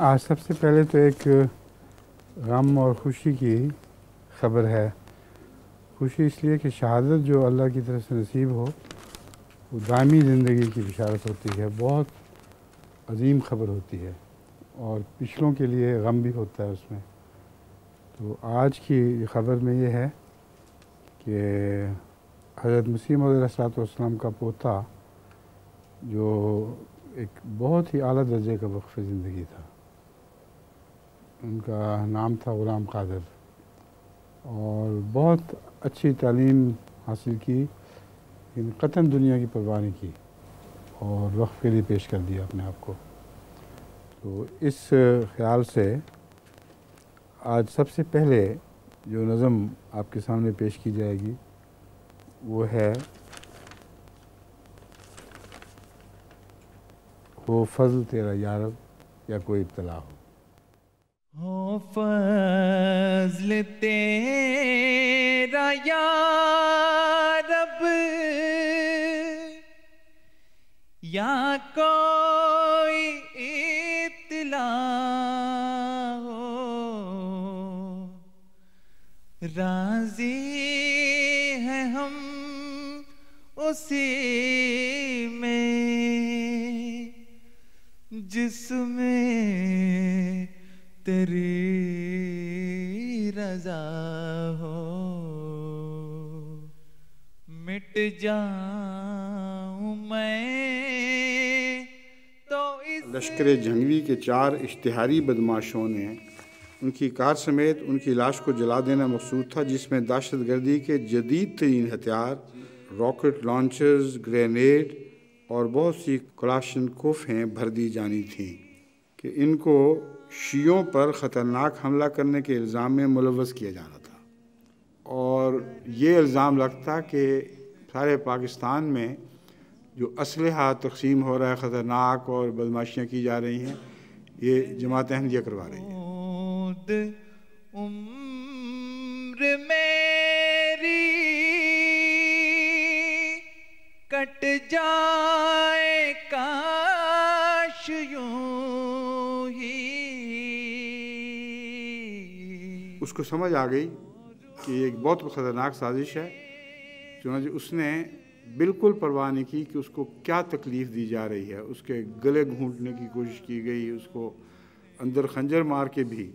आज सबसे पहले तो एक गम और ख़ुशी की खबर है खुशी इसलिए कि शहादत जो अल्लाह की तरफ से नसीब हो वो दामी ज़िंदगी की बिशारत होती है बहुत अजीम खबर होती है और पिछलों के लिए गम भी होता है उसमें तो आज की खबर में ये है कि हज़रत मसीम सलाम का पोता जो एक बहुत ही अली दर्जे का वक्फ़ ज़िंदगी था उनका नाम था ग़ुलाम कादर और बहुत अच्छी तालीम हासिल की लेकिन क़तन दुनिया की परवाह नहीं की और वक्त के लिए पेश कर दिया अपने आप को तो इस ख्याल से आज सबसे पहले जो नज़म आपके सामने पेश की जाएगी वो है वो फजल तेरा यारब या कोई इब्तला हो हो फजल तेरा या रब या कोई इतला हो राजी हैं हम उसी में जिसमें तेरी रजा हो मिट जाऊं मैं तो लश्कर जंगवी के चार इश्तहारी बदमाशों ने उनकी कार समेत उनकी लाश को जला देना मकसूद था जिसमें दहशत गर्दी के जदीद तरीन हथियार रॉकेट लॉन्चर्स ग्रेनेड और बहुत सी कलाशन कोफें भर दी जानी थी कि इनको शीयों पर ख़तरनाक हमला करने के इल्ज़ाम में मुलवस किया जा रहा था और ये इल्ज़ाम लगता कि सारे पाकिस्तान में जो हाथ तकसीम हो रहा है ख़तरनाक और बदमाशियाँ की जा रही हैं ये जमात अहमदिया करवा रही है उम्र मेरी कट जाए काश यूं उसको समझ आ गई कि एक बहुत ख़तरनाक साजिश है चुनाच उसने बिल्कुल परवाह नहीं की कि उसको क्या तकलीफ़ दी जा रही है उसके गले घूंटने की कोशिश की गई उसको अंदर खंजर मार के भी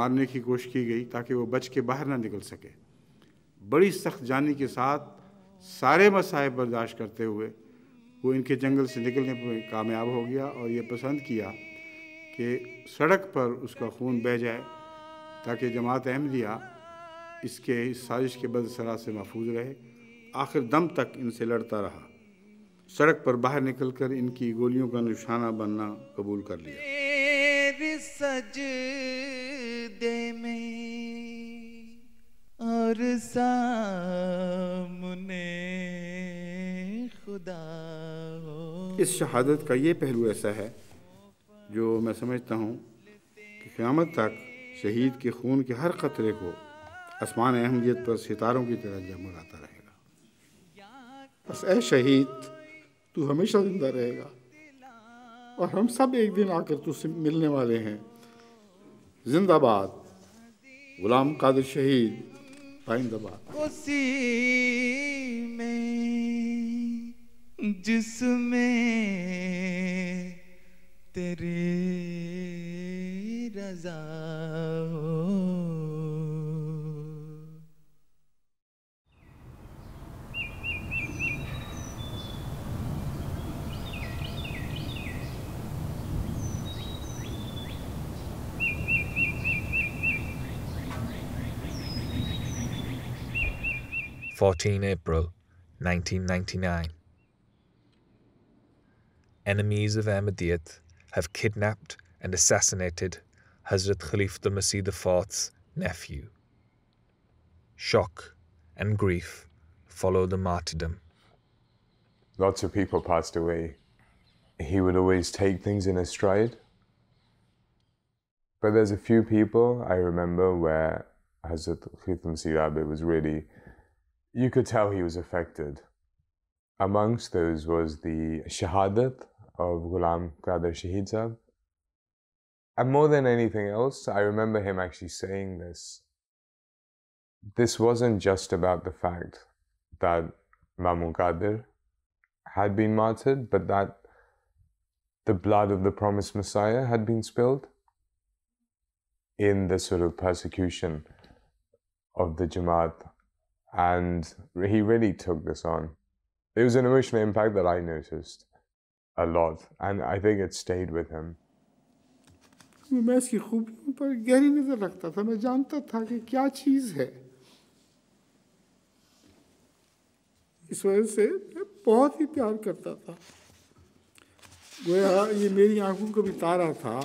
मारने की कोशिश की गई ताकि वो बच के बाहर ना निकल सके बड़ी सख्त जानी के साथ सारे मसाए बर्दाश्त करते हुए वो इनके जंगल से निकलने में कामयाब हो गया और ये पसंद किया कि सड़क पर उसका खून बह जाए ताकि जमात अहमदिया इसके इस साजिश के बदसरा से महफूज रहे आखिर दम तक इनसे लड़ता रहा सड़क पर बाहर निकलकर इनकी गोलियों का निशाना बनना कबूल कर लिया और सामने खुदा इस शहादत का ये पहलू ऐसा है जो मैं समझता हूँ कि क़्यामत तक शहीद के खून के हर खतरे को आसमान अहमियत पर सितारों की तरह जगमगाता रहेगा बस ए शहीद तू हमेशा जिंदा रहेगा और हम सब एक दिन आकर तुझसे मिलने वाले हैं जिंदाबाद गुलाम कादिर शहीद पाइंदाबाद में जिसमें तेरे 14 April 1999. Enemies of Ahmadiyyat have kidnapped and assassinated Hazrat Khalifah Masih IV's nephew. Shock and grief followed the martyrdom. Lots of people passed away. He would always take things in a stride. But there's a few people I remember where Hazrat Khitham Sirabe was really, you could tell he was affected. Amongst those was the Shahadat of Ghulam Qadir Shahid Sahib. And more than anything else, I remember him actually saying this. This wasn't just about the fact that Mamun Qadir had been martyred, but that the blood of the promised Messiah had been spilled in the sort of persecution of the Jamaat. And he really took this on. It was an emotional impact that I noticed a lot, and I think it stayed with him. मैं इसकी खूबियों पर गहरी नज़र रखता था मैं जानता था कि क्या चीज़ है इस वजह से मैं बहुत ही प्यार करता था गोया ये मेरी आंखों को बिता रहा था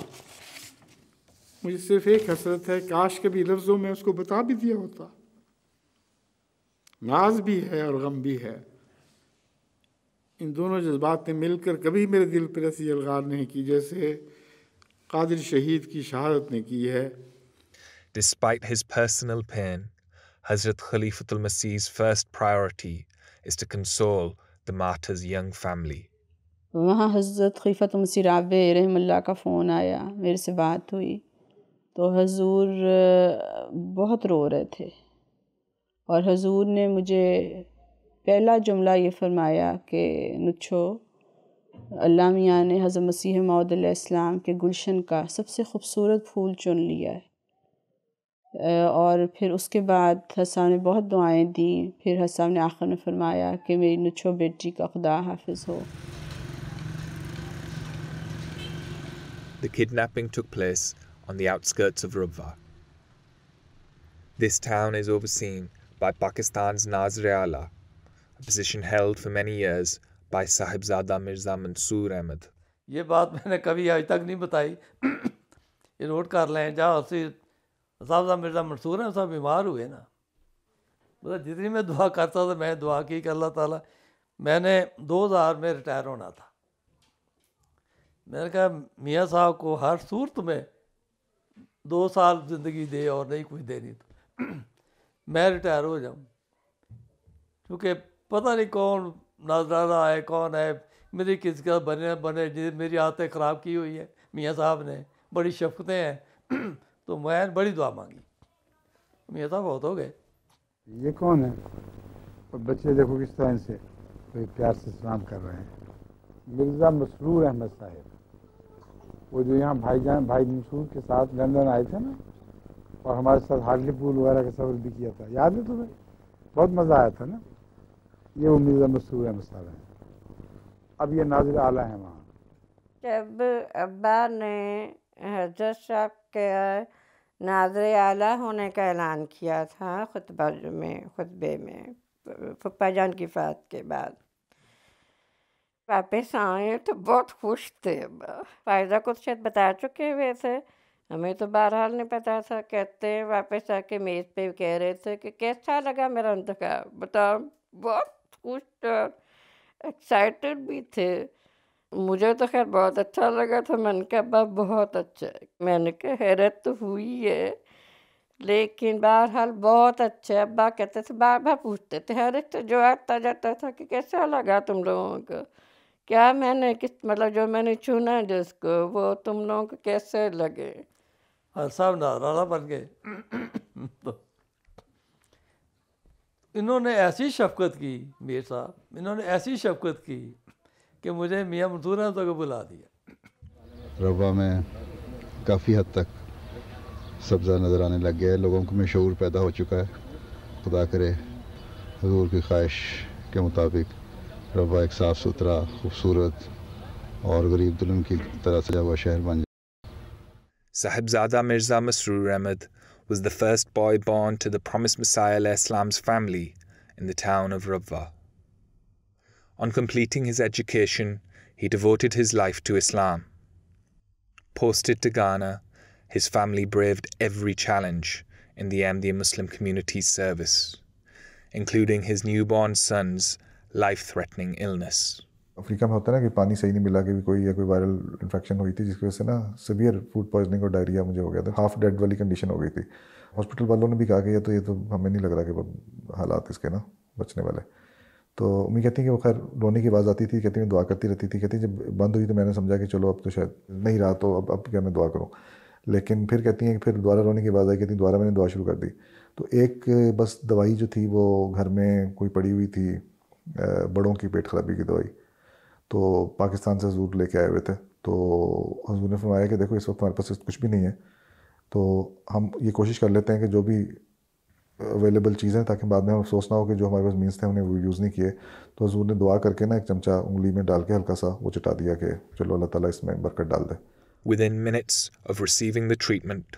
मुझे सिर्फ एक हसरत है काश कभी लफ्ज़ों में उसको बता भी दिया होता नाज भी है और गम भी है इन दोनों जज्बात ने मिलकर कभी मेरे दिल पर ऐसी अलगार नहीं की जैसे Qadir Shaheed ki shahadat ne ki hai. Despite his personal pain, Hazrat Khalifatul Masih's first priority is to console the martyr's young family. वहाँ हज़रत खलीफत मसी राब रहमल्ला का फ़ोन आया मेरे से बात हुई तो हजूर बहुत रो रहे थे और हजूर ने मुझे पहला जुमला ये फरमाया कि नुच्छो अल्लाह मियाँ ने हज़रत मसीह मौदम के गुलशन का सबसे ख़ूबसूरत फूल चुन लिया है और फिर उसके बाद हसाम ने बहुत दुआएं दी फिर हसाम ने आखिर में फरमाया कि मेरी नुछो बेटी का खुदा हाफिज हो The kidnapping took place on the outskirts of Rubwa. This town is overseen by Pakistan's Nazir Allah, a position held for many years भाई Sahibzada मिर्जा मंसूर अहमद ये बात मैंने कभी आज तक नहीं बताई ये नोट कर लें जहाँ साहबजा मिर्जा मंसूर हैं साहब बीमार हुए ना मतलब जितनी मैं दुआ करता था मैं दुआ की कि अल्लाह ताला मैंने 2000 में रिटायर होना था मैंने कहा मियाँ साहब को हर सूरत में दो साल ज़िंदगी दे और नहीं कुछ देनी तो मैं रिटायर हो जाऊँ क्योंकि पता नहीं कौन नजराना है कौन है मेरी किस का बने बने मेरी आदतें ख़राब की हुई है मियाँ साहब ने बड़ी शफकतें हैं तो मैं बड़ी दुआ मांगी मियाँ साहब बहुत हो गए ये कौन है और बच्चे देखो किस तरह से कोई प्यार से सलाम कर रहे हैं मिर्ज़ा मसरूर अहमद साहेब वो जो यहाँ भाई जान भाई मंसूर के साथ लंदन आए थे ना और हमारे साथ हार्ली पुल वगैरह का सफर भी किया था याद है तुम्हें बहुत मज़ा आया था ना ये उम्मीद मसूर मसाल है अब ये नाजिर आला है वहाँ जब अब्बा ने हजरत साहब के नाजर आला होने का ऐलान किया था खुतबा में खुतबे में पप्पा जान की फात के बाद वापस आए तो बहुत खुश थे फ़ायदा को शायद बता चुके हुए थे हमें तो बहरहाल नहीं पता था कहते वापस आके मेज़ पे कह रहे थे कि कैसा लगा मेरा इंतखा बताओ बहुत कुछ एक्साइटेड भी थे मुझे तो खैर बहुत अच्छा लगा था मैंने कहा बाप बहुत अच्छा है मैंने कहा हैरत तो हुई है लेकिन बहरहाल बहुत अच्छे अब्बा कहते थे बार बार पूछते थे हर एक तो जो आता जाता था कि कैसा लगा तुम लोगों को क्या मैंने किस मतलब जो मैंने चुना जिसको वो तुम लोगों को कैसे लगे हाँ, साहब नाराला बन गए इन्होंने ऐसी शफकत की मीर साहब इन्होंने ऐसी शफकत की कि मुझे मियाँ मंसूर ने तो बुला दिया रवा में काफ़ी हद तक सब्ज़ा नज़र आने लग गया है लोगों को मशहूर पैदा हो चुका है खुदा करे हजूर की ख्वाहिश के मुताबिक रबा एक साफ़ सुथरा खूबसूरत और गरीब दुल्हन की तरह सजा हुआ शहर बन जाए Sahibzada Mirza Masroor Ahmad was the first boy born to the promised Messiah Islam's family in the town of Rabwa. On completing his education, he devoted his life to Islam. Posted to Ghana, his family braved every challenge in the Amdia Muslim community's service, including his newborn son's life threatening illness. Africa में होता है ना कि पानी सही नहीं मिला कि कोई या कोई वायरल इन्फेक्शन हुई थी जिसकी वजह से ना सीवियर फूड पॉइजनिंग और डायरिया मुझे हो गया था हाफ डेड वाली कंडीशन हो गई थी हॉस्पिटल वालों ने भी कहा कि ये तो ये तो हमें नहीं लग रहा कि हालात इसके ना बचने वाले तो उम्मीद कहती हैं कि वो खैर रोने की आवाज़ आती थी कहती मैं दुआ करती रहती थी कहती जब बंद हुई तो मैंने समझा कि चलो अब तो शायद नहीं रहा तो अब अब क्या मैं दुआ करूँ लेकिन फिर कहती हैं कि फिर दोबारा रोने की आवाज़ आई कहती दोबारा मैंने दुआ शुरू कर दी तो एक बस दवाई जो थी वो घर में कोई पड़ी हुई थी बड़ों की पेट खराबी की दवाई तो पाकिस्तान से हजूर लेके आए हुए थे तो हजूर ने फरमाया कि देखो इस वक्त हमारे पास कुछ भी नहीं है तो हम ये कोशिश कर लेते हैं कि जो भी अवेलेबल चीज़ें ताकि बाद में हम अफसोस ना हो कि जो हमारे पास मीन्स थे उन्हें वो यूज़ नहीं किए तो हजूर ने दुआ करके ना एक चमचा उंगली में डाल के हल्का सा वो चटा दिया कि चलो अल्लाह ताला इसमें बरकत डाल दे within minutes of receiving the treatment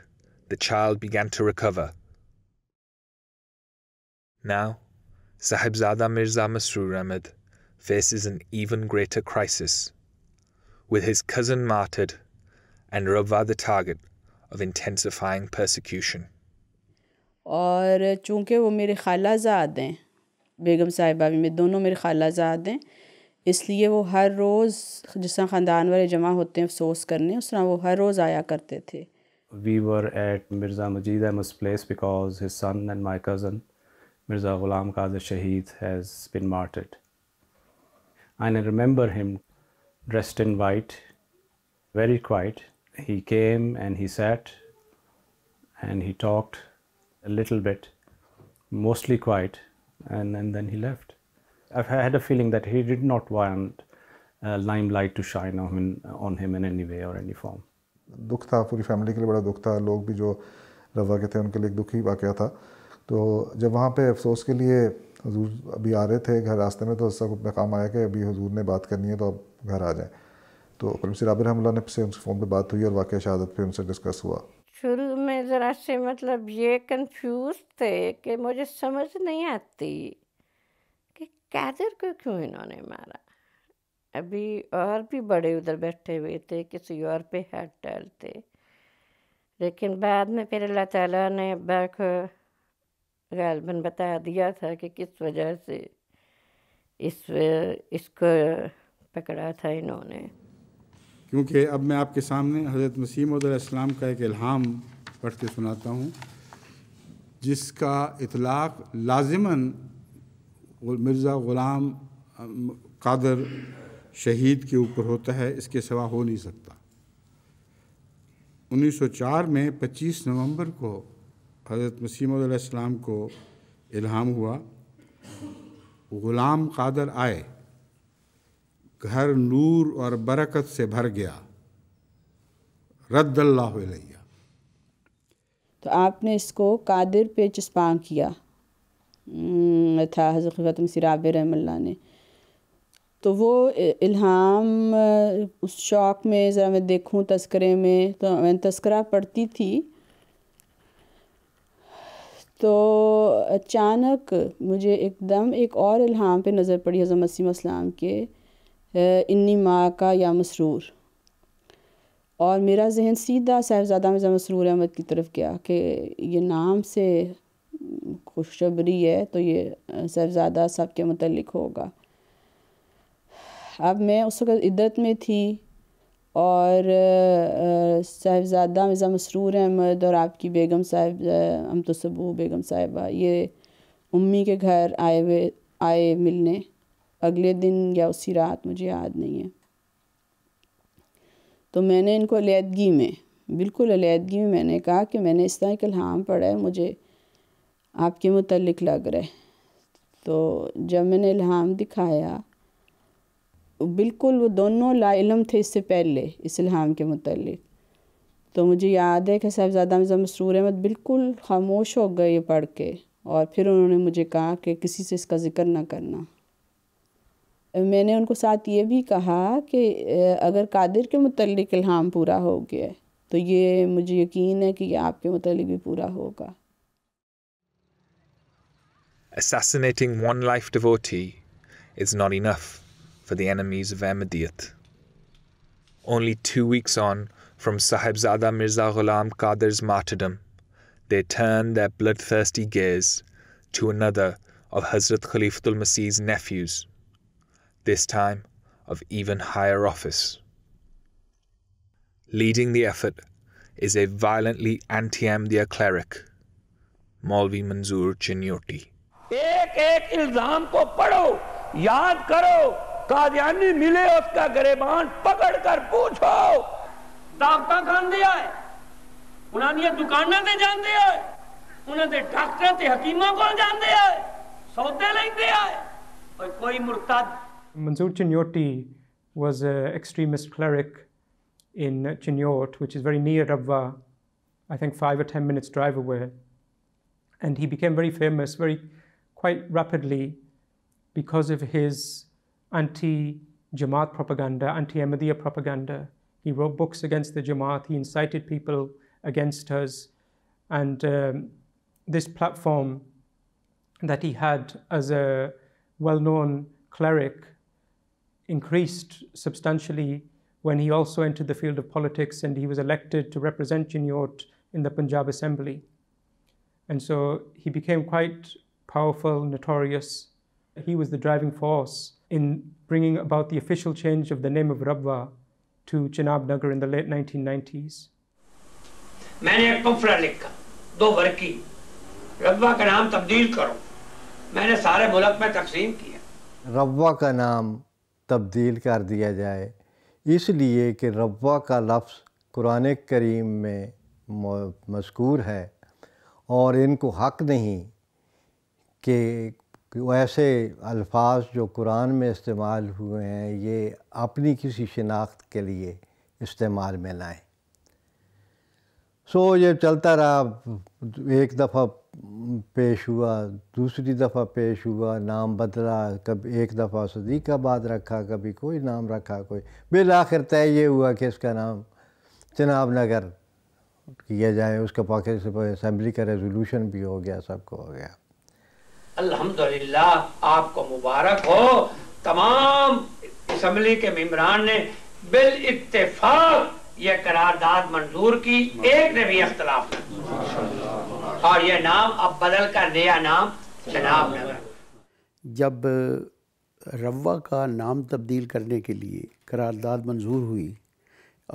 the child began to recover now Sahibzada Mirza Masroor Ahmad faces an even greater crisis, with his cousin martyred and Rabwah the target of intensifying persecution. और चूंकि वो मेरे खाला ज़ाद हैं बेगम साहिबा भी में दोनों मेरे खाला ज़ाद हैं इसलिए वो हर रोज़ जिस तरह ख़ानदान वाले जमा होते हैं अफसोस करने We were at Mirza Majid place because his son and my cousin Mirza Ghulam Qadir Shahid, has been martyred. And I remember him dressed in white, very quiet. He came and he sat and he talked a little bit, mostly quiet, and, and then he left. I had a feeling that he did not want a uh, limelight to shine on him, on him in any way or any form. दुख था पूरी family के लिए बड़ा दुख था लोग भी जो रवा के थे उनके लिए एक दुखी वाक़ था तो जब वहाँ पे अफसोस के लिए हजूर अभी आ रहे थे घर रास्ते में तो सबको काम आया कि अभी हजूर ने बात करनी है तो आप घर आ जाएँ तो अक्रम सिर आबिर हमला ने से उनसे फ़ोन पे बात हुई और वाक़ शहादत पे उनसे डिस्कस हुआ शुरू में ज़रा से मतलब ये कंफ्यूज थे कि मुझे समझ नहीं आती कि कैदर को क्यों इन्होंने मारा अभी और भी बड़े उधर बैठे हुए थे किसी और पे हाथ डालते लेकिन बाद में फिर अल्लाह ताला ने अब्बा को गालबन बता दिया था कि किस वजह से इस इसको पकड़ा था इन्होंने क्योंकि अब मैं आपके सामने हज़रत मसीम का एक इल्हाम पढ़ के सुनाता हूँ जिसका इतलाक़ लाजिमन मिर्ज़ा ग़ुलाम कादर शहीद के ऊपर होता है इसके सिवा हो नहीं सकता 1904 में 25 नवंबर को हज़रत मसीम को इल्हाम हुआ ग़ुलाम कादर आए घर नूर और बरकत से भर गया रद्दल्ला तो आपने इसको कादिर पे चस्पा किया हम्म, था हज़रत सिराब रहमल्ला ने तो वो इल्हाम उस शौक़ में ज़रा मैं देखूँ तस्करे में तो मैं तस्करा पढ़ती थी तो अचानक मुझे एकदम एक और इल्हाम पे नज़र पड़ी हज़म मसीम असलम के इन्नी माँ का या मसरूर और मेरा जहन सीधा साहबजादा मिर्ज़ा मसरूर अहमद की तरफ गया कि ये नाम से खुशबरी है तो ये साहबजादा साहब के मतलब होगा अब मैं उस वक्त इद्दत में थी और साहेबजादा मिर्ज़ा मसरूर अहमद और आपकी बेगम साहब हम तो सबू बेगम साहिबा ये उम्मी के घर आए हुए आए मिलने अगले दिन या उसी रात मुझे याद नहीं है तो मैंने इनको अलीदगी में बिल्कुल अलीदगी में मैंने कहा कि मैंने इस तरह एक इल्हाम पढ़ा है मुझे आपके मतलब लग रहा है तो जब मैंने इल्हाम दिखाया बिल्कुल वो दोनों लाइलम थे इससे पहले इस्लाम के मतलब तो मुझे याद है कि साहबजादा मिर्ज़ा मसरूर अहमद बिल्कुल खामोश हो गए पढ़ के और फिर उन्होंने मुझे कहा कि किसी से इसका ज़िक्र ना करना मैंने उनको साथ ये भी कहा कि अगर कादिर के मतलब इल्हाम पूरा हो गया है तो ये मुझे यकीन है कि ये आपके मतलब भी पूरा होगा Assassinating one life devotee is not enough. for the enemies of Ahmadiyyat. Only two weeks on from Sahibzada Mirza Ghulam Qadir's martyrdom, they turned their bloodthirsty gaze to another of Hazrat Khalifatul Masih's nephews, this time of even higher office. Leading the effort is a violently anti-Ahmadiyya cleric, Maulvi Manzoor Chinyoti. Qadiani मिले उसका गरेबान पकड़ कर पूछो ਦਾਵਤਾਂ ਖਾਂਦੇ ਆ ਉਹਨਾਂ ਦੀਆਂ ਦੁਕਾਨਾਂ ਤੇ ਜਾਂਦੇ ਆ ਉਹਨਾਂ ਦੇ ਡਾਕਟਰਾਂ ਤੇ ਹਕੀਮਾਂ ਕੋਲ ਜਾਂਦੇ ਆ ਸੌਦੇ ਲੈਂਦੇ was an extremist cleric in Chinyot, which is very near Rabwa, I think five or ten minutes drive away. And he became very famous very quite rapidly because of his anti Jamaat propaganda, anti Ahmadiyya propaganda. He wrote books against the Jamaat, he incited people against us. And um, this platform that he had as a well known cleric increased substantially when he also entered the field of politics and he was elected to represent Jinniyat in the Punjab Assembly. And so he became quite powerful, notorious. He was the driving force in bringing about the official change of the name of Rabwa to Chinab Nagar in the late 1990s. मैंने एक पफड़ा लिखा दो भर की रबा का नाम तब्दील करो मैंने सारे मुल्क में तकसीम किया रबा का नाम तब्दील कर दिया जाए इसलिए कि रबा का लफ्ज़ कुरान करीम में मशहूर है और इनको हक नहीं कि कि वो ऐसे अल्फाज जो कुरान में इस्तेमाल हुए हैं ये अपनी किसी शिनाख्त के लिए इस्तेमाल में लाएं सो ये चलता रहा एक दफ़ा पेश हुआ दूसरी दफ़ा पेश हुआ नाम बदला कब एक दफ़ा का बाद रखा कभी कोई नाम रखा कोई बिल आखिर तय ये हुआ कि इसका नाम चनाब नगर किया जाए उसका पाकिस्तान असम्बली का रेजोल्यूशन भी हो गया सबको हो गया अल्हम्दुलिल्लाह आपको मुबारक हो तमाम असम्बली के मम्बरान ने बिल इतफाक यह करारदाद मंजूर की एक ने भी अख्तलाफ और यह नाम अब बदल कर नया नाम चनाब नगर जब रवा का नाम तब्दील करने के लिए करारदाद मंजूर हुई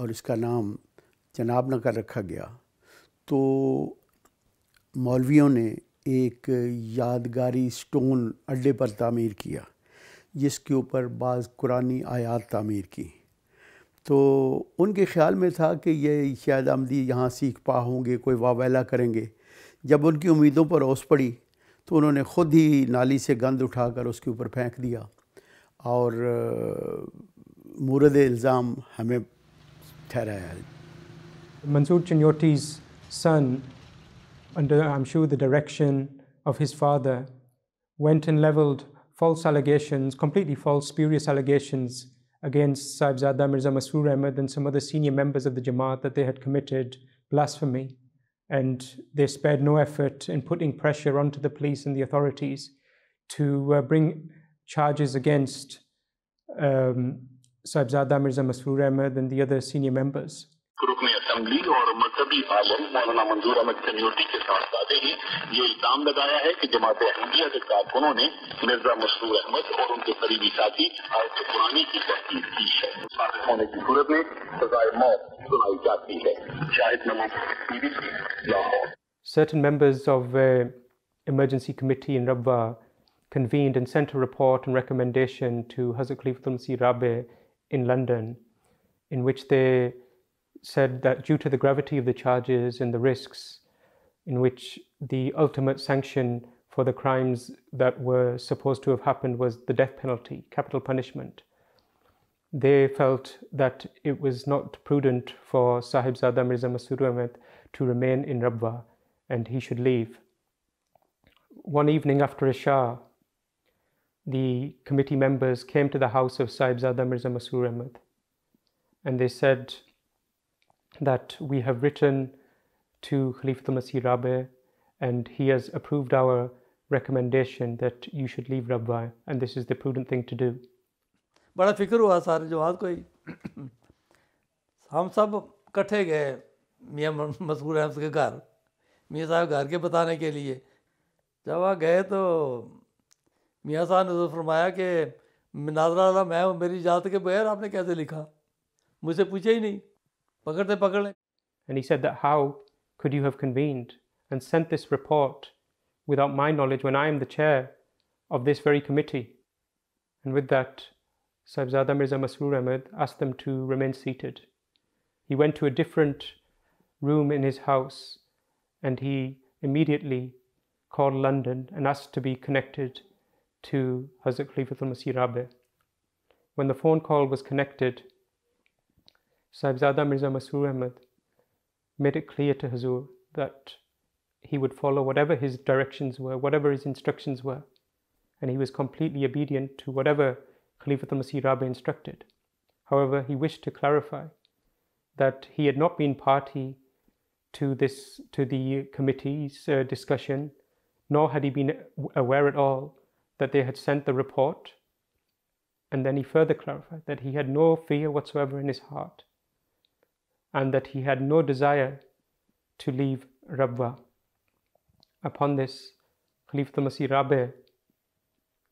और इसका नाम चनाब नगर रखा गया तो मौलवियों ने एक यादगारी स्टोन अड्डे पर तामीर किया जिसके ऊपर बाज़ कुरानी आयात तामीर की तो उनके ख्याल में था कि ये शायद आमदी यहाँ सीख पा होंगे कोई वावेला करेंगे जब उनकी उम्मीदों पर ओस पड़ी तो उन्होंने ख़ुद ही नाली से गंद उठाकर उसके ऊपर फेंक दिया और मूरद इल्ज़ाम हमें ठहराया मंसूर चिन्योटीज़ सन under, I'm sure, the direction of his father, went and levelled false allegations, completely false, spurious allegations against Saibzada Mirza Masoor Ahmed and some other senior members of the Jamaat that they had committed blasphemy. And they spared no effort in putting pressure onto the police and the authorities to uh, bring charges against um, Saibzada Mirza Masoor Ahmed and the other senior members. Certain members of the emergency committee in Rabwa convened and sent a report and recommendation to Hazrat Khalifa Tulsi Rabe in London, in which they said that due to the gravity of the charges and the risks, in which the ultimate sanction for the crimes that were supposed to have happened was the death penalty, capital punishment. They felt that it was not prudent for Sahibzada Mirza Masood Ahmed to remain in Rabwa and he should leave. One evening after Isha, the committee members came to the house of Sahibzada Mirza Masood Ahmed and they said, that we have written to Khalifatul Masih Rabe and he has approved our recommendation that you should leave Rabbi and this is the prudent thing to do. बड़ा फिक्र हुआ सारे जमात को ही हम सब कट्ठे गए मियाँ मसूर अहमद के घर मियाँ साहब घर के बताने के लिए जब वह गए तो मियाँ साहब ने तो फरमाया कि नाजरा मैं मेरी जात के बगैर आपने कैसे लिखा मुझसे पूछे ही नहीं And he said that how could you have convened and sent this report without my knowledge when I am the chair of this very committee? And with that, Saibzada Mirza Masroor Ahmed asked them to remain seated. He went to a different room in his house and he immediately called London and asked to be connected to Hazrat Khalifatul Masih Rabi. When the phone call was connected, Sahibzada Mirza Masroor Ahmad made it clear to Hazur that he would follow whatever his directions were, whatever his instructions were, and he was completely obedient to whatever Khalifatul Masih Rabi instructed. However, he wished to clarify that he had not been party to this to the committee's uh, discussion, nor had he been aware at all that they had sent the report. And then he further clarified that he had no fear whatsoever in his heart and that he had no desire to leave Rabwa. Upon this, Khalifa Masih Rabi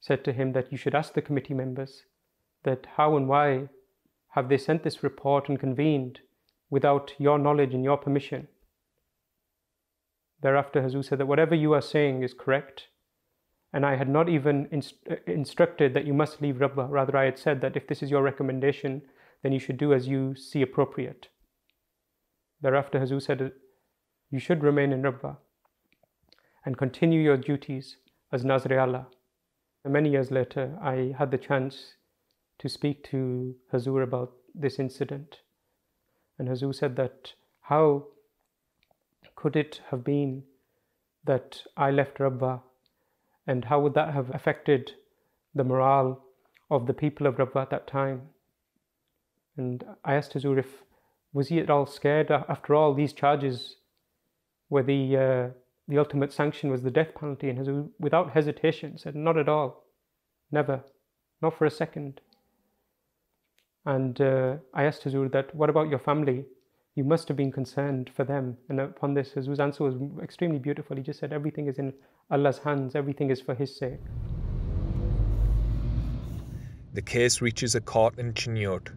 said to him that you should ask the committee members that how and why have they sent this report and convened without your knowledge and your permission. Thereafter, Hazur said that whatever you are saying is correct, and I had not even inst- uh, instructed that you must leave Rabwa. Rather, I had said that if this is your recommendation, then you should do as you see appropriate. Thereafter, Hazur said, You should remain in Rabwa and continue your duties as Nazri Allah. And many years later, I had the chance to speak to Hazur about this incident. And Hazur said that how could it have been that I left Rabwa and how would that have affected the morale of the people of Rabwa at that time? And I asked Hazur if was he at all scared? After all, these charges were the, uh, the ultimate sanction was the death penalty, and he, without hesitation said, Not at all, never, not for a second. And uh, I asked Hazur that, What about your family? You must have been concerned for them. And upon this, Hazur's answer was extremely beautiful. He just said, Everything is in Allah's hands, everything is for His sake. The case reaches a court in Chinyot,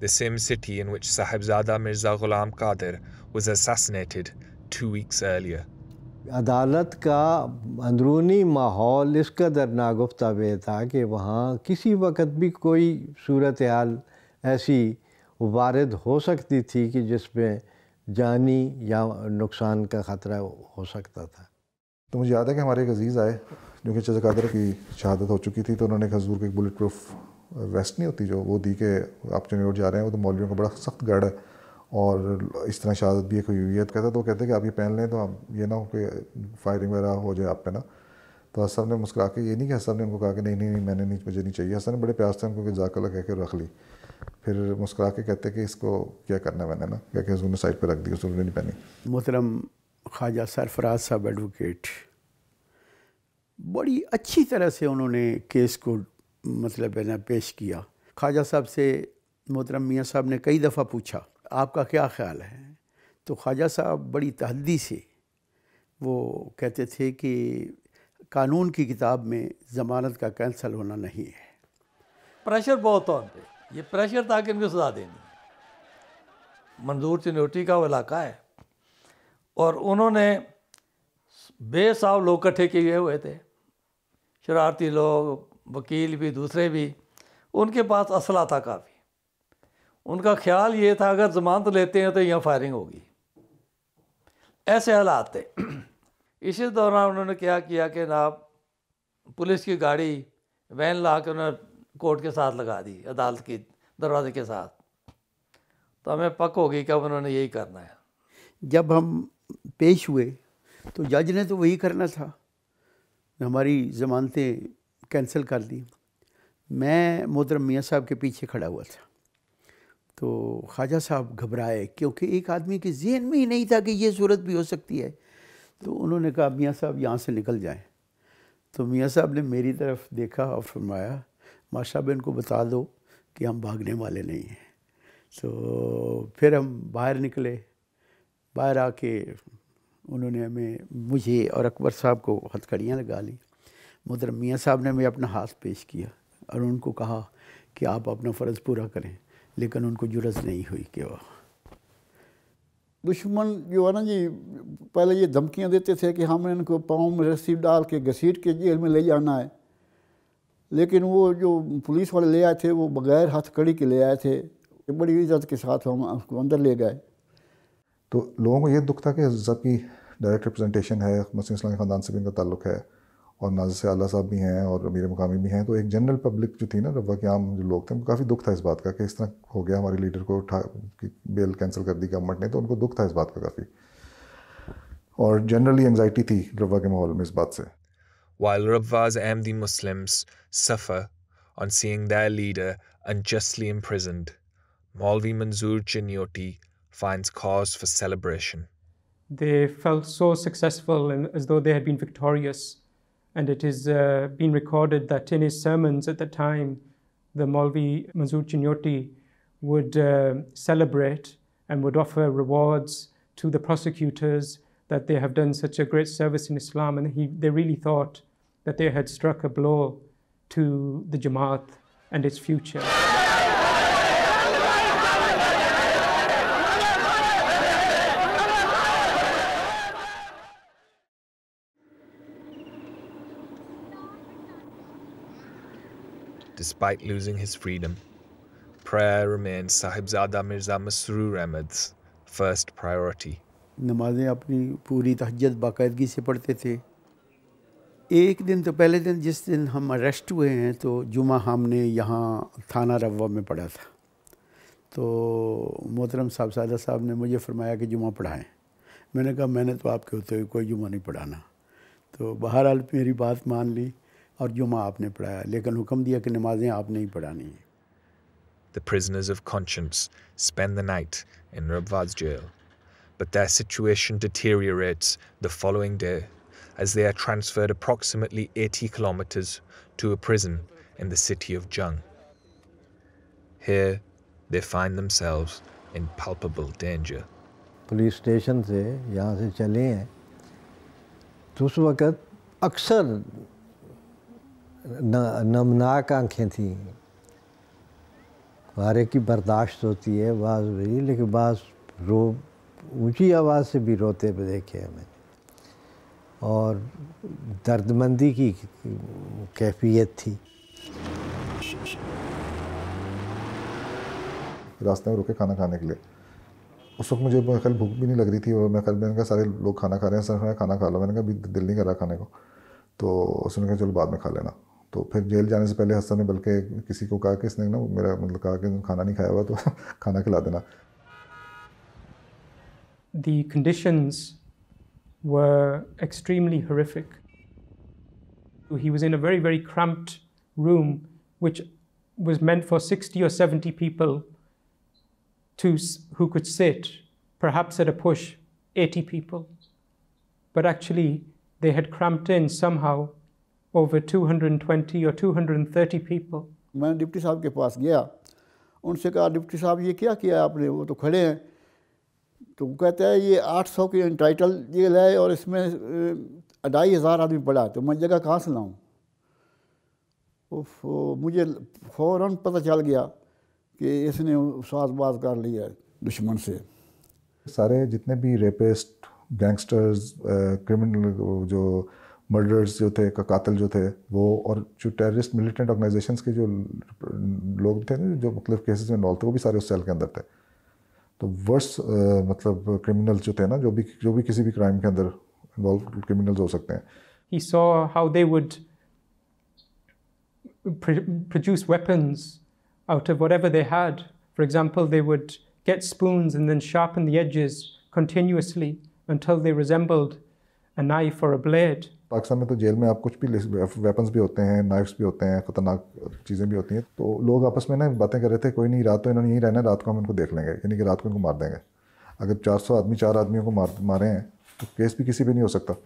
the same city in which Sahibzada Mirza Ghulam Qadir was assassinated two weeks earlier. अदालत का अंदरूनी माहौल इस कदर वे था कि वहाँ किसी वक्त भी कोई सूरत हाल ऐसी वारद हो सकती थी कि जिसमें जानी या नुकसान का ख़तरा हो सकता था तो मुझे याद है कि हमारे एक अज़ीज़ आए जो कि चजकादर की शहादत हो चुकी थी तो उन्होंने खजूर के एक बुलेट प्रूफ रेस्ट नहीं होती जो वो दी के आप रोड जा रहे हैं वो तो मौलवियों का बड़ा सख्त गढ़ है और इस तरह शहादत भी एक हुई हुई है तो कहता तो कहते कि आप ये पहन लें तो आप ये ना हो कि फायरिंग वगैरह हो जाए आप पे ना तो हसन ने मुस्करा के ये नहीं कि हसन ने उनको कहा कि नहीं नहीं नहीं मैंने नहीं मुझे नहीं चाहिए हसन ने बड़े प्यार से उनको जाकर लगा के रख ली फिर मुस्करा के कहते कि इसको क्या करना है मैंने ना क्या कहते उन्होंने साइड पर रख दी उसने नहीं पहनी मोहतरम ख्वाजा सरफराज साहब एडवोकेट बड़ी अच्छी तरह से उन्होंने केस को मतलब है ना पेश किया ख्वाजा साहब से मोहतरम मियाँ साहब ने कई दफ़ा पूछा आपका क्या ख्याल है तो ख्वाजा साहब बड़ी तहदी से वो कहते थे कि कानून की किताब में ज़मानत का कैंसल होना नहीं है प्रेशर बहुत था उन पर ये प्रेशर था कि इनको सजा देनी मंजूर चिनोटी का वो इलाका है और उन्होंने बेसाव लोग इकट्ठे किए हुए थे शरारती लोग वकील भी दूसरे भी उनके पास असला था काफ़ी उनका ख्याल ये था अगर ज़मानत लेते हैं तो यहाँ फायरिंग होगी ऐसे हालात थे इसी दौरान उन्होंने क्या किया कि नाब पुलिस की गाड़ी वैन ला कर उन्होंने कोर्ट के साथ लगा दी अदालत के दरवाजे के साथ तो हमें पक हो गई कि अब उन्होंने यही करना है जब हम पेश हुए तो जज ने तो वही करना था हमारी ज़मानतें कैंसिल कर दी मैं मोहतरम मियाँ साहब के पीछे खड़ा हुआ था तो ख्वाजा साहब घबराए क्योंकि एक आदमी के जहन में ही नहीं था कि ये सूरत भी हो सकती है तो उन्होंने कहा मियाँ साहब यहाँ से निकल जाएं तो मियाँ साहब ने मेरी तरफ देखा और फरमाया माशा बहन को बता दो कि हम भागने वाले नहीं हैं तो फिर हम बाहर निकले बाहर आके उन्होंने हमें मुझे और अकबर साहब को हथकड़ियाँ लगा ली मदर मियाँ साहब ने भी अपना हाथ पेश किया और उनको कहा कि आप अपना फ़र्ज़ पूरा करें लेकिन उनको जुरस नहीं हुई कि वह दुश्मन जो है ना जी पहले ये धमकियाँ देते थे कि हम इनको पाँव में रस्सी डाल के घसीट के जेल में ले जाना है लेकिन वो जो पुलिस वाले ले आए थे वो बगैर कड़ी के ले आए थे बड़ी इज्जत के साथ हम उसको अंदर ले गए तो लोगों को ये दुख था कि जबकि डायरेक्ट रिप्रेजेंटेशन है इस्लामी खानदान से भी इनका ताल्लुक है और नाज से आला साहब भी हैं और अमीर मुकामी भी हैं तो एक जनरल पब्लिक जो थी ना रब्बा के आम जो लोग थे उनको काफ़ी दुख था इस बात का कि इस तरह हो गया हमारे लीडर को उठा कि बेल कैंसिल कर दी गवर्नमेंट ने तो उनको दुख था इस बात का काफ़ी और जनरली एंगजाइटी थी रबा के माहौल में इस बात से While Rabwa's Ahmadi Muslims suffer on seeing their leader unjustly imprisoned, Malvi Manzoor Chinyoti finds cause for celebration. They felt so successful and as though they had been victorious. And it has uh, been recorded that in his sermons at the time, the Malvi Manzoor Chinyoti would uh, celebrate and would offer rewards to the prosecutors that they have done such a great service in Islam. And he, they really thought that they had struck a blow to the Jamaat and its future. despite losing his freedom. Prayer remains Sahibzada Mirza Masroor Ahmed's first priority. नमाज़ें अपनी पूरी तहजत बाकायदगी से पढ़ते थे एक दिन तो पहले दिन जिस दिन हम अरेस्ट हुए हैं तो जुमा हमने यहाँ थाना रवा में पढ़ा था तो मोहतरम साहब सादा साहब ने मुझे फरमाया कि जुमा पढ़ाएं मैंने कहा मैंने तो आपके होते हुए कोई जुमा नहीं पढ़ाना तो बहरहाल मेरी बात मान ली और जुमा आपने पढ़ाया लेकिन हुक्म दिया कि नमाजें आपने ही पढ़ानी है The prisoners of conscience spend the night in Rabwad's jail, but their situation deteriorates the following day as they are transferred approximately 80 kilometers to a prison in the city of Jung. Here, they find themselves in palpable danger. Police station से यहाँ से चले हैं तो उस वक़्त अक्सर नमनाक आंखें थी हमारे की बर्दाश्त होती है बाज भी लेकिन बाज रो ऊंची आवाज़ से भी रोते हुए देखे हमें मैंने और दर्दमंदी की कैफियत थी रास्ते में रुके खाना खाने के लिए उस वक्त मुझे मैं ख्याल भूख भी नहीं लग रही थी और मैं ख्याल मैंने कहा सारे लोग खाना खा रहे हैं सर मैं खाना खा लो मैंने कहा दिल नहीं कर रहा खाने को तो उसने कहा चलो बाद में खा लेना तो फिर जेल जाने से पहले हसन ने बल्कि किसी को कहा कि इसने ना मेरा मतलब कहा कि खाना नहीं खाया हुआ तो खाना खिला देना The conditions were extremely horrific. He was in a very, very cramped room which was meant for 60 or 70 people to, who could sit, perhaps at a push, 80 people. But actually, they had cramped in somehow over 220 or 230 people. मैं deputy साहब के पास गया उनसे कहा deputy साहब ये क्या किया आपने वो तो खड़े हैं तो वो कहते हैं ये 800 के टाइटल ये लाए और इसमें ढाई हज़ार आदमी पड़ा तो मैं जगह कहाँ से लाऊँ मुझे फ़ौर पता चल गया कि इसने साजबाज कर लिया दुश्मन से सारे जितने भी रेपिस्ट गैंगस्टर्स क्रिमिनल जो मर्डर्स जो थे कातिल जो थे वो और जो टेररिस्ट मिलिटेंट ऑर्गेनाइजेशंस के जो लोग थे ना जो मतलब केसेस में इन्वॉल्व थे वो भी सारे उस सेल के अंदर थे तो वर्स मतलब क्रिमिनल्स जो थे ना जो भी जो भी किसी भी क्राइम के अंदर इन्वॉल्व क्रिमिनल्स हो सकते हैं He saw how they would produce weapons out of whatever they had. For example, they would get spoons and then sharpen the edges continuously until they resembled a knife or a blade. Pakistan में तो jail में आप कुछ भी weapons भी होते हैं knifes भी होते हैं ख़तरनाक चीज़ें भी होती हैं तो लोग आपस में ना बातें कर रहे थे कोई नहीं रात तो इन्होंने यहीं रहना है रात को हम इनको देख लेंगे यानी कि रात को इनको मार देंगे अगर चार सौ आदमी चार आदमियों को मार मारे हैं तो केस भी किसी पर नहीं हो सकता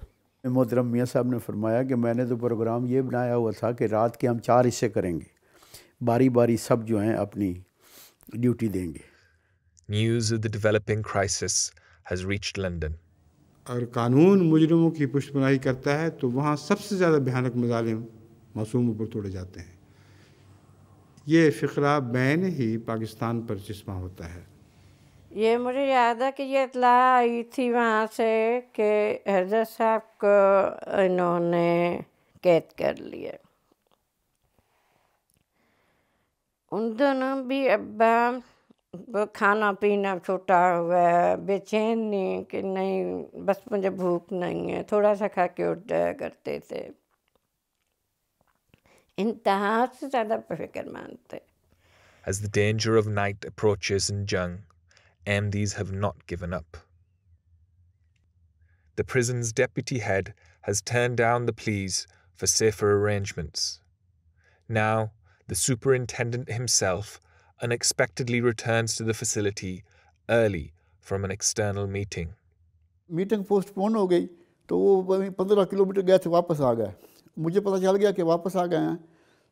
मोहतरम मियाँ साहब ने फरमाया कि मैंने तो प्रोग्राम ये बनाया हुआ था कि रात के हम चार हिस्से करेंगे बारी बारी सब जो हैं अपनी ड्यूटी देंगे news the the developing crisis has अगर कानून मुजरमों की पुष्टपनाही करता है तो वहाँ सबसे ज़्यादा भयानक मजालिम मासूमों पर तोड़े जाते हैं ये फ़िकरा बैन ही पाकिस्तान पर चश्मा होता है ये मुझे याद है कि ये इतला आई थी वहाँ से कि हजरत साहब को इन्होंने कैद कर लिया उन दोनों भी अब्बा खाना पीना छोटा हुआ कि नहीं बस मुझे भूख नहीं है थोड़ा सा खा के उठ जाया करते थे इंतहा से ज़्यादा As the danger of night approaches in Jung, these have not given up. The prison's deputy head has turned down the pleas for safer arrangements. Now, the superintendent himself unexpectedly returns to the facility early from an external meeting. Meeting postpone हो गई तो वो पंद्रह kilometre गए थे तो वापस आ गए मुझे पता चल गया कि वापस आ गए हैं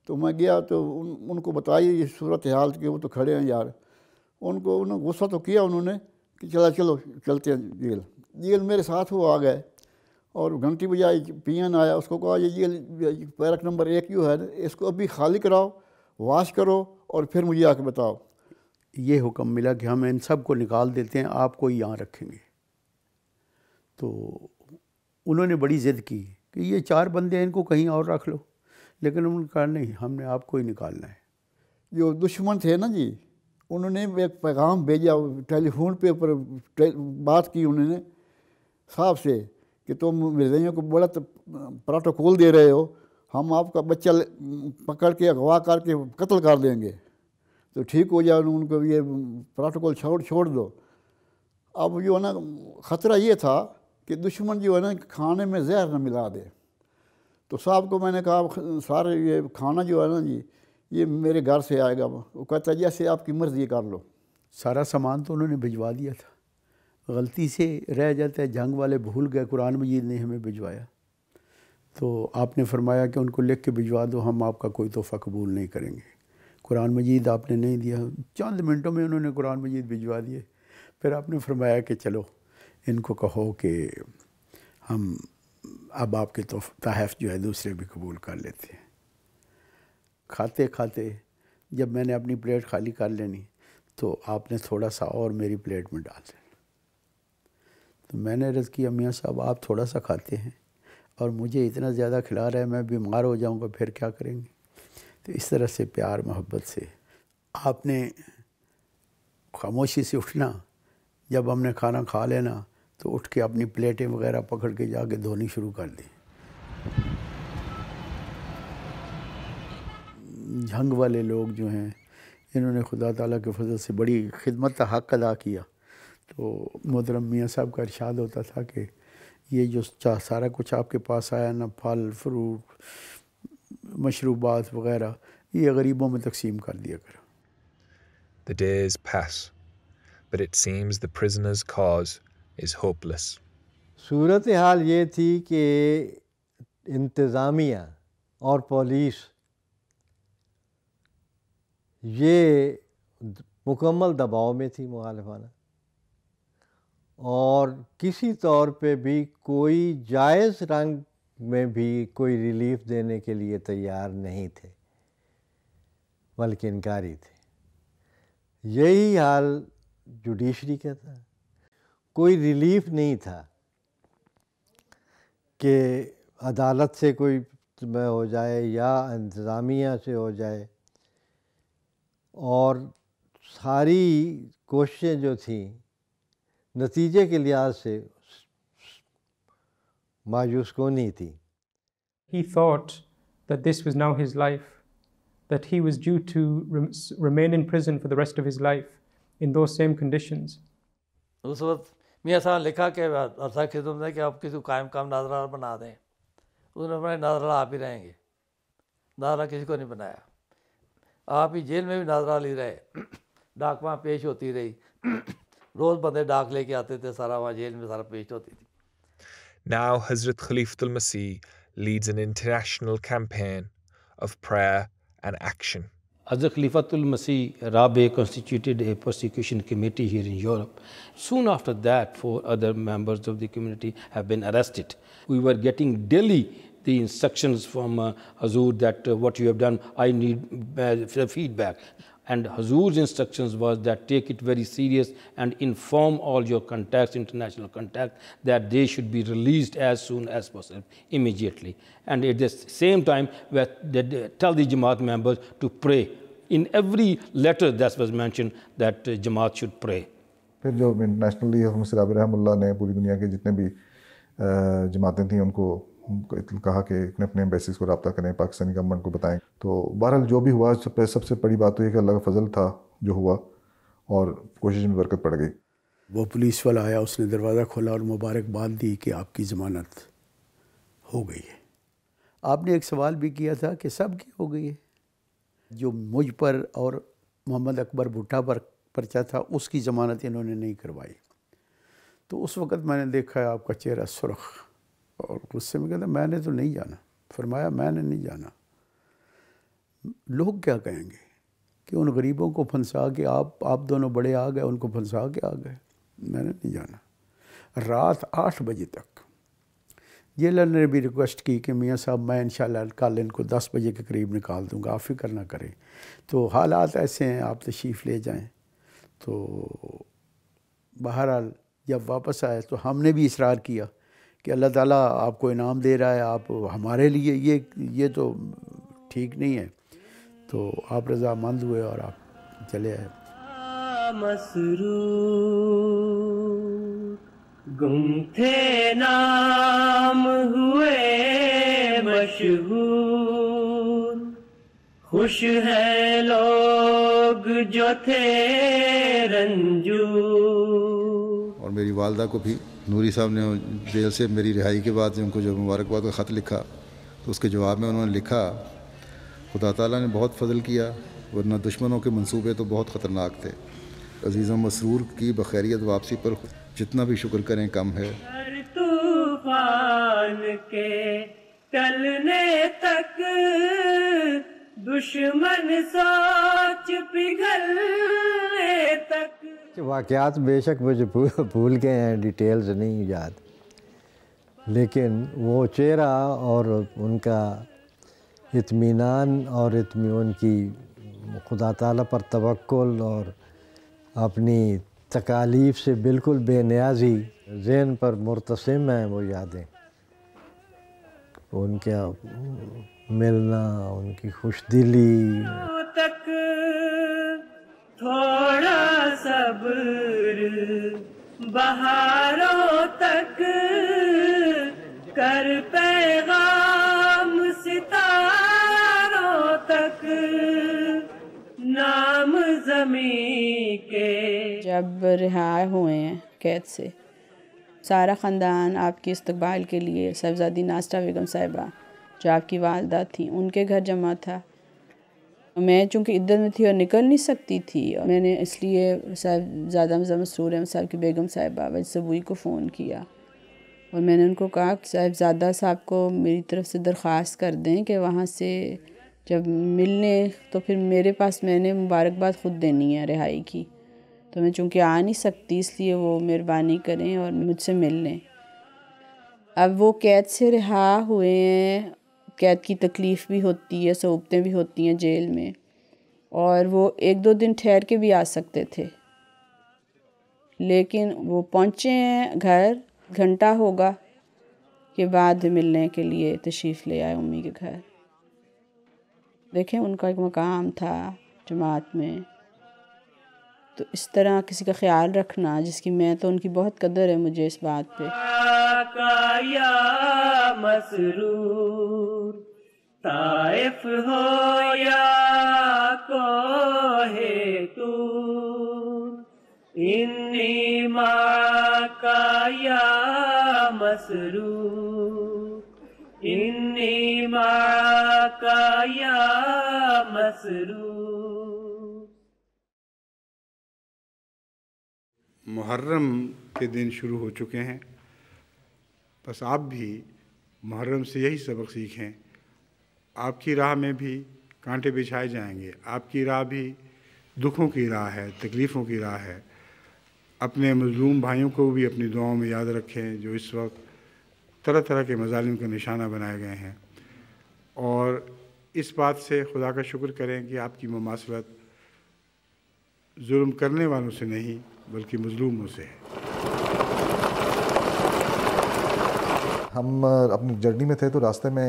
तो मैं गया तो उन उनको बताइए ये सूरत हाल कि वो तो खड़े हैं यार उनको उन्होंने गुस्सा तो किया उन्होंने कि चला चलो चलते हैं जेल जेल मेरे साथ वो आ गए और घंटी बजाई एन आया उसको कहा ये जेल पैरक नंबर एक यू है इसको अभी खाली कराओ वाश करो और फिर मुझे आके बताओ ये हुक्म मिला कि हम इन सब को निकाल देते हैं आपको यहाँ रखेंगे तो उन्होंने बड़ी ज़िद की कि ये चार बंदे हैं इनको कहीं और रख लो लेकिन उन्होंने कहा नहीं हमने आपको ही निकालना है जो दुश्मन थे ना जी उन्होंने एक पैगाम भेजा टेलीफोन पे पर बात की उन्होंने साहब से कि तुम तो मिर्जइयों को बड़ा प्रोटोकॉल दे रहे हो हम आपका बच्चा पकड़ के अगवा करके कत्ल कर देंगे तो ठीक हो जाए उनको ये प्रोटोकॉल छोड़ छोड़ दो अब जो है ना ख़तरा ये था कि दुश्मन जो है ना खाने में जहर न मिला दे तो साहब को मैंने कहा सारे ये खाना जो है ना जी ये मेरे घर से आएगा वो कहता जैसे आपकी मर्ज़ी कर लो सारा सामान तो उन्होंने भिजवा दिया था गलती से रह जाता है जंग वाले भूल गए कुरान मजीद ने हमें भिजवाया तो आपने फरमाया कि उनको लिख के भिजवा दो हम आपका कोई तोहफ़ा कबूल नहीं करेंगे कुरान मजीद आपने नहीं दिया चंद मिनटों में उन्होंने कुरान मजीद भिजवा दिए फिर आपने फरमाया कि चलो इनको कहो कि हम अब आपके तो तहफ़ जो है दूसरे भी कबूल कर लेते हैं खाते खाते जब मैंने अपनी प्लेट खाली कर लेनी तो आपने थोड़ा सा और मेरी प्लेट में डाल देना तो मैंने रज़ किया मियाँ साहब आप थोड़ा सा खाते हैं और मुझे इतना ज़्यादा खिला रहा है मैं बीमार हो जाऊँगा फिर क्या करेंगे तो इस तरह से प्यार मोहब्बत से आपने खामोशी से उठना जब हमने खाना खा लेना तो उठ के अपनी प्लेटें वगैरह पकड़ के जाके धोनी शुरू कर दी झंग वाले लोग जो हैं इन्होंने खुदा ताला के फजल से बड़ी खिदमत का हक अदा किया तो मोहतरम मियाँ साहब का इरशाद होता था कि ये जो सारा कुछ आपके पास आया ना फल फ्रूट मशरूबात वगैरह ये गरीबों में तकसीम कर दिया करो The days pass, but it seems the prisoner's cause is hopeless. सूरत हाल ये थी कि इंतज़ामिया और पुलिस ये मुकम्मल दबाव में थी मुखालफाना और किसी तौर पे भी कोई जायज़ रंग में भी कोई रिलीफ देने के लिए तैयार नहीं थे बल्कि इनकारी थे यही हाल जुडिशरी का था कोई रिलीफ नहीं था कि अदालत से कोई में हो जाए या इंतज़ामिया से हो जाए और सारी कोशिशें जो थी नतीजे के लिहाज से मायूस नहीं थी he thought that this was now his life that he was due to remain in prison for the rest of his life in those same conditions उस वक्त मियाँ साहब लिखा के अर्था खिदम ने कि आप किसी को कायम काम नाजरा बना दें उन्होंने बनाए नाजरा आप ही रहेंगे नाजरा किसी को नहीं बनाया आप ही जेल में भी नाजरा ली रहे डाकवा पेश होती रही Now Hazrat Khalifat al-Masih leads an international campaign of prayer and action. Hazrat Khalifat al-Masih Rabe constituted a persecution committee here in Europe. Soon after that, four other members of the community have been arrested. We were getting daily the instructions from uh, Hazur that uh, what you have done, I need uh, feedback and Hazur's instructions was that take it very serious and inform all your contacts, international contacts, that they should be released as soon as possible, immediately. And at the same time, they tell the Jamaat members to pray. In every letter that was mentioned that uh, Jamaat should pray. फिर जो internationally हम सराब रहमुल्ला ने पूरी दुनिया के जितने भी जमातें uh, थीं उनको कहा कि अपने अपने एम्बेसीज को रबता करें पाकिस्तानी गवर्नमेंट को बताएं तो बहरहाल जो भी हुआ सब सबसे बड़ी बात तो ये कि अल्लाह का फजल था जो हुआ और कोशिश में बरकत पड़ गई वो पुलिस वाला आया उसने दरवाज़ा खोला और मुबारकबाद दी कि आपकी ज़मानत हो गई है आपने एक सवाल भी किया था कि सब की हो गई है जो मुझ पर और मोहम्मद अकबर भुट्टा पर पर्चा था उसकी ज़मानत इन्होंने नहीं करवाई तो उस वक़्त मैंने देखा आपका चेहरा सुरख और गुस्से में कहता मैंने तो नहीं जाना फरमाया मैंने नहीं जाना लोग क्या कहेंगे कि उन गरीबों को फंसा के आप आप दोनों बड़े आ गए उनको फंसा के आ गए मैंने नहीं जाना रात आठ बजे तक जेलर ने भी रिक्वेस्ट की कि मियाँ साहब मैं इन कल इनको दस बजे के करीब निकाल दूँगा आप फिक्र ना करें तो हालात ऐसे हैं आप तशीफ़ ले जाएं तो बहरहाल जब वापस आए तो हमने भी इसरार किया कि अल्लाह ताला आपको इनाम दे रहा है आप हमारे लिए ये ये तो ठीक नहीं है तो आप रजामंद हुए और आप चले आए गुम थे नाम हुए मशहूर खुश है लोग जो थे रंजू मेरी वालदा को भी नूरी साहब ने जेल से मेरी रिहाई के बाद उनको जो मुबारकबाद का ख़त लिखा तो उसके जवाब में उन्होंने लिखा खुदा ताला ने बहुत फजल किया वरना दुश्मनों के मंसूबे तो बहुत ख़तरनाक थे अजीज़ मसरूर की बखैरियत वापसी पर जितना भी शुक्र करें कम है के तक दुश्मन सोच तक बेशक मुझे भूल गए हैं डिटेल्स नहीं याद लेकिन वो चेहरा और उनका इतमान और इतमी उनकी खुदा ताला पर तवक्ल और अपनी तकालीफ से बिल्कुल बेनियाजी जहन पर मुरतसम हैं वो यादें उनके मिलना उनकी खुश दिली तक थोड़ा सब्र बहारों तक कर पैगाम सितारों तक नाम जमी के जब रिहा हुए हैं कैद से सारा ख़ानदान आपकी इस्तकबाल के लिए साहबजादी नाश्ता बेगम साहिबा आपकी वालदा थी उनके घर जमा था मैं चूँकि इधर में थी और निकल नहीं सकती थी और मैंने इसलिए साहब ज़्यादा मज़ा मसूर अहमद साहब की बेगम साहिबा सबूई को फ़ोन किया और मैंने उनको कहा साहिबजादा साहब को मेरी तरफ़ से दरख्वास्त कर दें कि वहाँ से जब मिलने तो फिर मेरे पास मैंने मुबारकबाद ख़ुद देनी है रिहाई की तो मैं चूँकि आ नहीं सकती इसलिए वो मेहरबानी करें और मुझसे मिल लें अब वो कैद से रिहा हुए हैं कैद की तकलीफ़ भी होती है सहूबतें भी होती हैं जेल में और वो एक दो दिन ठहर के भी आ सकते थे लेकिन वो पहुँचे हैं घर घंटा होगा के बाद मिलने के लिए तशरीफ़ ले आए उम्मी के घर देखें उनका एक मकाम था जमात में तो इस तरह किसी का ख्याल रखना जिसकी मैं तो उनकी बहुत कदर है मुझे इस बात पे ताइफ हो या है तू इन्नी माकाया का इन्नी माँ का या मसरूर मुहर्रम के दिन शुरू हो चुके हैं बस आप भी मुहर्रम से यही सबक सीखें आपकी राह में भी कांटे बिछाए जाएंगे आपकी राह भी दुखों की राह है तकलीफ़ों की राह है अपने मजलूम भाइयों को भी अपनी दुआओं में याद रखें जो इस वक्त तरह तरह के मजालिम का निशाना बनाए गए हैं और इस बात से खुदा का शुक्र करें कि आपकी ममासलत जुल्म करने वालों से नहीं बल्कि मजलूमों से है हम अपनी जर्नी में थे तो रास्ते में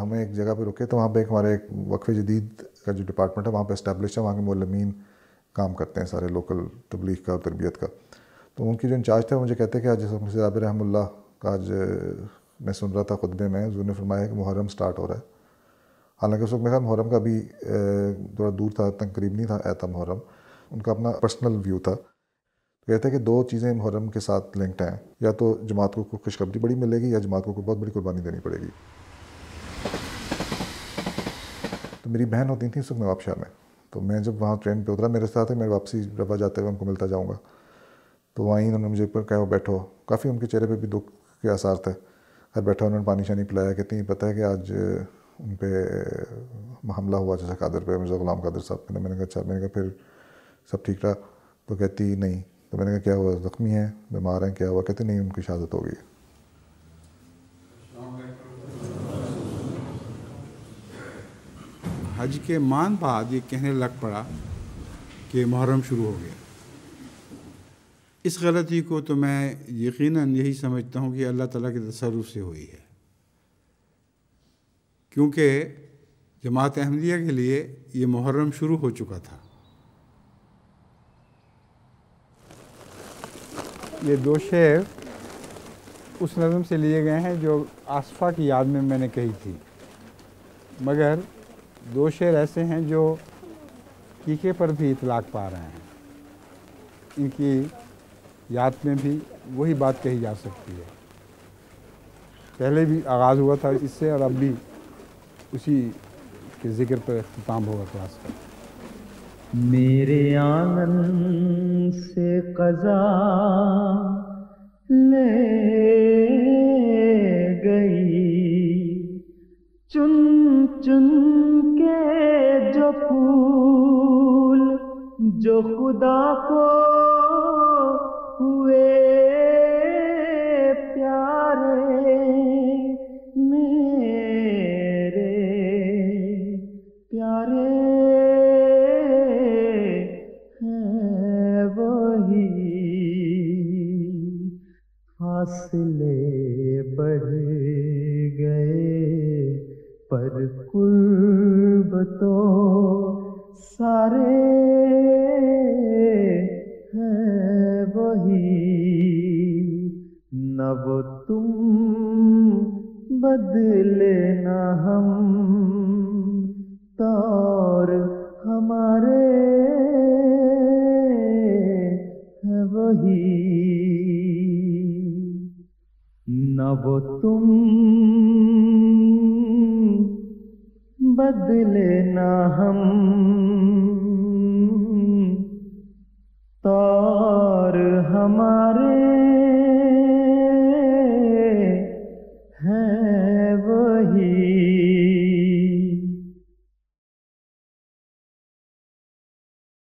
हमें एक जगह पर रुके तो वहाँ पे एक हमारे एक वक्फ जदीद का जो डिपार्टमेंट है वहाँ पे इस्टेब्लिश है वहाँ के मौलमीन काम करते हैं सारे लोकल तबलीग का और तरबियत का तो उनकी जो इंचार्ज थे मुझे कहते कि आज जैसे आबिर रहमुल्ला का आज मैं सुन रहा था खुतबे में उन्होंने फरमाया कि मुहर्रम स्टार्ट हो रहा है हालांकि उस वक्त मेरा मुहर्रम का भी थोड़ा दूर था तकरीब नहीं था ऐता मुहर्रम उनका अपना पर्सनल व्यू था तो कहते हैं कि दो चीज़ें मुहर्रम के साथ लिंक्ड हैं या तो जमात को खुशखबरी बड़ी मिलेगी या जमात को बहुत बड़ी कुर्बानी देनी पड़ेगी तो मेरी बहन होती थी सुख नवाब शाह में तो मैं जब वहाँ ट्रेन पे उतरा मेरे साथ है मैं वापसी रबा जाते हुए उनको मिलता जाऊँगा तो वहीं उन्होंने मुझे ऊपर कहा बैठो काफ़ी उनके चेहरे पे भी दुख के आसार थे हर बैठा उन्होंने पानी शानी पिलाया कहती पता है कि आज उन पर हमला हुआ जैसे कादर पे मिर्ज़ा गुलाम कादर साहब ने तो मैंने कहा अच्छा मैंने कहा फिर सब ठीक रहा तो कहती नहीं तो मैंने कहा क्या हुआ ज़ख्मी है बीमार हैं क्या हुआ कहते नहीं उनकी शहादत हो गई हज के मान बाद ये कहने लग पड़ा कि मुहर्रम शुरू हो गया इस गलती को तो मैं यकीनन यही समझता हूँ कि अल्लाह ताला के तसरुफ से हुई है क्योंकि जमात अहमदिया के लिए ये मुहर्रम शुरू हो चुका था ये दो शेर उस नज़म से लिए गए हैं जो आसफ़ा की याद में मैंने कही थी मगर दो शेर ऐसे हैं जो कीके पर भी इतलाक़ पा रहे हैं इनकी याद में भी वही बात कही जा सकती है पहले भी आगाज़ हुआ था इससे और अब भी उसी के ज़िक्र पर अख्ताम होगा क्लास का मेरे आंगन से कजा ले गई चुन चुन के जो फूल जो खुदा को तो